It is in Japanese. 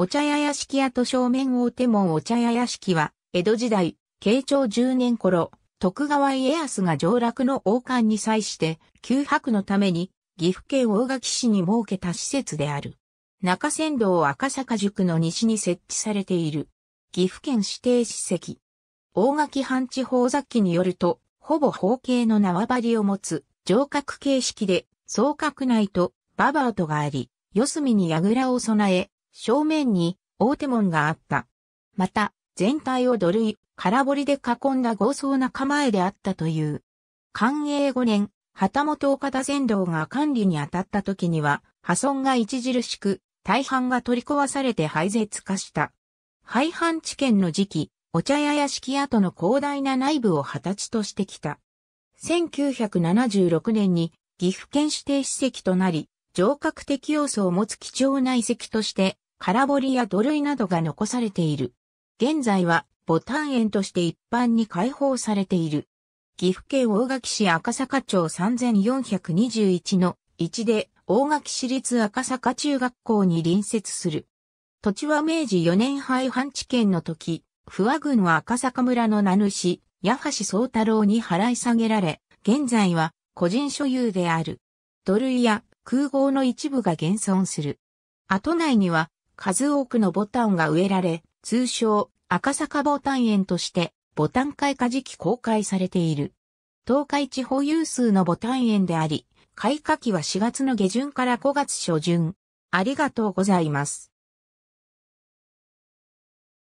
お茶屋屋敷屋と正面大手門お茶屋屋敷は、江戸時代、慶長10年頃、徳川家康が上洛の王冠に際して、旧泊のために、岐阜県大垣市に設けた施設である。中山道赤坂宿の西に設置されている。岐阜県指定史跡。大垣藩地方雑記によると、ほぼ方形の縄張りを持つ、上郭形式で、総閣内と、ババートがあり、四隅に櫓を備え、正面に大手門があった。また、全体を土塁、空堀で囲んだ豪壮な構えであったという。寛永5年、旗本岡田全道が管理に当たった時には、破損が著しく、大半が取り壊されて廃絶化した。廃藩置県の時期、お茶屋屋敷跡の広大な内部を二十歳としてきた。1976年に岐阜県指定史跡となり、城郭的要素を持つ貴重な遺跡として、空堀や土塁などが残されている。現在は、ボタン園として一般に開放されている。岐阜県大垣市赤坂町3421の1で大垣市立赤坂中学校に隣接する。土地は明治4年廃藩置県の時、不和郡は赤坂村の名主、八橋宗太郎に払い下げられ、現在は個人所有である。土塁や空港の一部が現存する。跡内には数多くのボタンが植えられ、通称赤坂ボタン園としてボタン開花時期公開されている。東海地方有数のボタン園であり、開花期は4月の下旬から5月初旬。ありがとうございます。